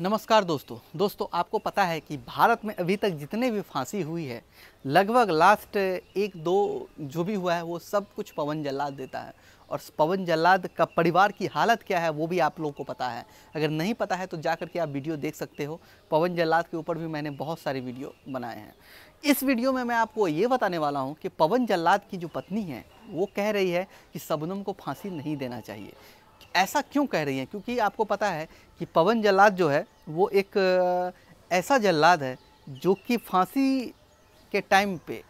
नमस्कार दोस्तों दोस्तों आपको पता है कि भारत में अभी तक जितने भी फांसी हुई है लगभग लास्ट एक दो जो भी हुआ है वो सब कुछ पवन जल्लाद देता है और पवन जल्लाद का परिवार की हालत क्या है वो भी आप लोगों को पता है अगर नहीं पता है तो जा कर के आप वीडियो देख सकते हो पवन जल्लाद के ऊपर भी मैंने बहुत सारे वीडियो बनाए हैं इस वीडियो में मैं आपको ये बताने वाला हूँ कि पवन जल्लाद की जो पत्नी है वो कह रही है कि सबनम को फांसी नहीं देना चाहिए ऐसा क्यों कह रही हैं क्योंकि आपको पता है कि पवन जल्लाद जो है वो एक ऐसा जल्लाद है जो कि फांसी के टाइम पे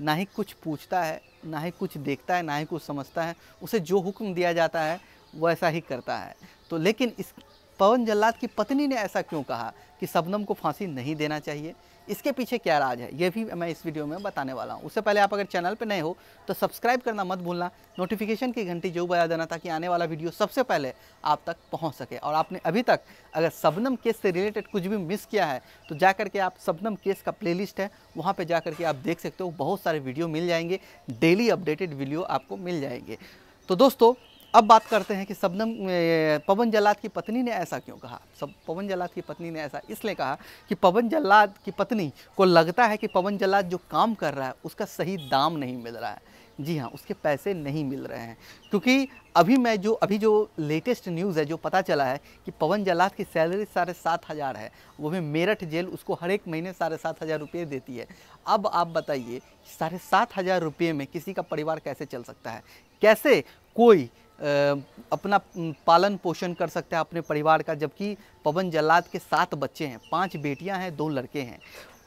ना ही कुछ पूछता है ना ही कुछ देखता है ना ही कुछ समझता है उसे जो हुक्म दिया जाता है वो ऐसा ही करता है तो लेकिन इस पवन जल्लाद की पत्नी ने ऐसा क्यों कहा कि सबनम को फांसी नहीं देना चाहिए इसके पीछे क्या राज है ये भी मैं इस वीडियो में बताने वाला हूँ उससे पहले आप अगर चैनल पर नए हो तो सब्सक्राइब करना मत भूलना नोटिफिकेशन की घंटी जो बजा देना ताकि आने वाला वीडियो सबसे पहले आप तक पहुँच सके और आपने अभी तक अगर सबनम केस से रिलेटेड कुछ भी मिस किया है तो जा करके आप सबनम केस का प्ले है वहाँ पर जा करके आप देख सकते हो बहुत सारे वीडियो मिल जाएंगे डेली अपडेटेड वीडियो आपको मिल जाएंगे तो दोस्तों अब बात करते हैं कि सबनम पवन जल्लाद की पत्नी ने ऐसा क्यों कहा सब पवन जल्लाद की पत्नी ने ऐसा इसलिए कहा कि पवन जल्लाद की पत्नी को लगता है कि पवन जल्लाद जो काम कर रहा है उसका सही दाम नहीं मिल रहा है जी हाँ उसके पैसे नहीं मिल रहे हैं क्योंकि अभी मैं जो अभी जो लेटेस्ट न्यूज़ है जो पता चला है कि पवन जलाद की सैलरी साढ़े सात हज़ार है वो भी मेरठ जेल उसको हर एक महीने साढ़े सात हज़ार रुपये देती है अब आप बताइए साढ़े सात हज़ार रुपये में किसी का परिवार कैसे चल सकता है कैसे कोई अपना पालन पोषण कर सकता है अपने परिवार का जबकि पवन जल्लाद के सात बच्चे हैं पांच बेटियां हैं दो लड़के हैं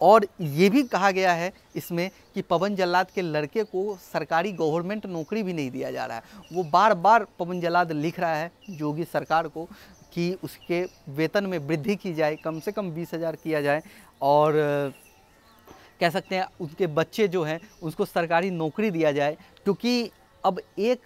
और ये भी कहा गया है इसमें कि पवन जल्लाद के लड़के को सरकारी गवर्नमेंट नौकरी भी नहीं दिया जा रहा है वो बार बार पवन जल्लाद लिख रहा है योगी सरकार को कि उसके वेतन में वृद्धि की जाए कम से कम बीस हज़ार किया जाए और कह सकते हैं उनके बच्चे जो हैं उसको सरकारी नौकरी दिया जाए क्योंकि अब एक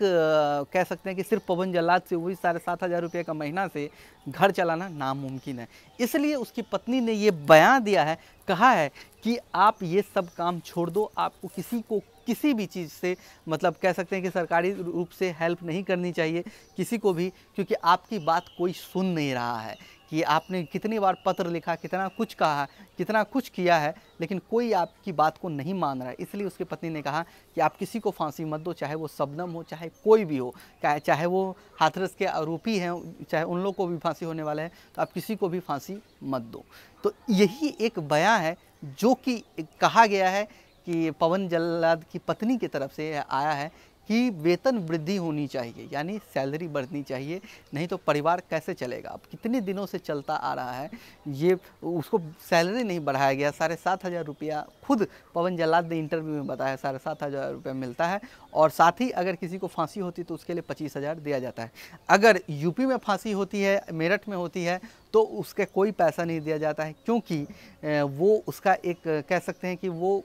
कह सकते हैं कि सिर्फ पवन जल्लाद से वही साढ़े सात हज़ार रुपये का महीना से घर चलाना नामुमकिन है इसलिए उसकी पत्नी ने ये बयान दिया है कहा है कि आप ये सब काम छोड़ दो आपको किसी को किसी भी चीज़ से मतलब कह सकते हैं कि सरकारी रूप से हेल्प नहीं करनी चाहिए किसी को भी क्योंकि आपकी बात कोई सुन नहीं रहा है कि आपने कितनी बार पत्र लिखा कितना कुछ कहा कितना कुछ किया है लेकिन कोई आपकी बात को नहीं मान रहा है इसलिए उसकी पत्नी ने कहा कि आप किसी को फांसी मत दो चाहे वो सबनम हो चाहे कोई भी हो चाहे वो हाथरस के आरोपी हैं चाहे उन लोग को भी फांसी होने वाला है तो आप किसी को भी फांसी मत दो तो यही एक बयां है जो कि कहा गया है कि पवन जल्लाद की पत्नी की तरफ से आया है कि वेतन वृद्धि होनी चाहिए यानी सैलरी बढ़नी चाहिए नहीं तो परिवार कैसे चलेगा अब कितने दिनों से चलता आ रहा है ये उसको सैलरी नहीं बढ़ाया गया साढ़े सात हज़ार रुपया खुद पवन जल्लाद ने इंटरव्यू में बताया साढ़े सात हज़ार रुपया मिलता है और साथ ही अगर किसी को फांसी होती तो उसके लिए पच्चीस हज़ार दिया जाता है अगर यूपी में फांसी होती है मेरठ में होती है तो उसके कोई पैसा नहीं दिया जाता है क्योंकि वो उसका एक कह सकते हैं कि वो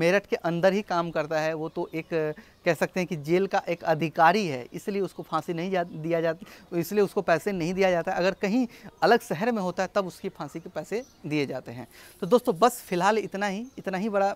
मेरठ के अंदर ही काम करता है वो तो एक कह सकते हैं कि जेल का एक अधिकारी है इसलिए उसको फांसी नहीं जा, दिया जाता इसलिए उसको पैसे नहीं दिया जाता अगर कहीं अलग शहर में होता है तब उसकी फांसी के पैसे दिए जाते हैं तो दोस्तों बस फिलहाल इतना ही इतना ही बड़ा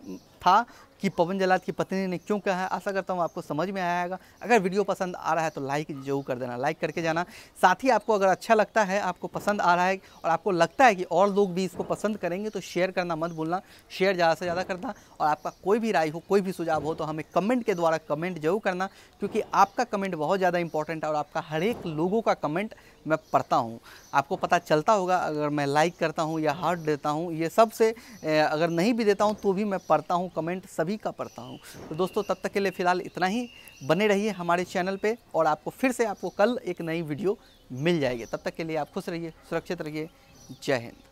था कि पवन जलाद की पत्नी ने क्यों कहा है आशा करता हूँ आपको समझ में आएगा अगर वीडियो पसंद आ रहा है तो लाइक जरूर कर देना लाइक करके जाना साथ ही आपको अगर अच्छा लगता है आपको पसंद आ रहा है और आपको लगता है कि और लोग भी इसको पसंद करेंगे तो शेयर करना मत भूलना शेयर ज़्यादा से ज़्यादा करना और आपका कोई भी राय हो कोई भी सुझाव हो तो हमें कमेंट के द्वारा कमेंट कमेंट जरूर करना क्योंकि आपका कमेंट बहुत ज़्यादा इंपॉर्टेंट है और आपका हर एक लोगों का कमेंट मैं पढ़ता हूँ आपको पता चलता होगा अगर मैं लाइक करता हूँ या हार्ट देता हूँ ये सबसे अगर नहीं भी देता हूँ तो भी मैं पढ़ता हूँ कमेंट सभी का पढ़ता हूँ तो दोस्तों तब तक के लिए फ़िलहाल इतना ही बने रहिए हमारे चैनल पर और आपको फिर से आपको कल एक नई वीडियो मिल जाएगी तब तक के लिए आप खुश रहिए सुरक्षित रहिए जय हिंद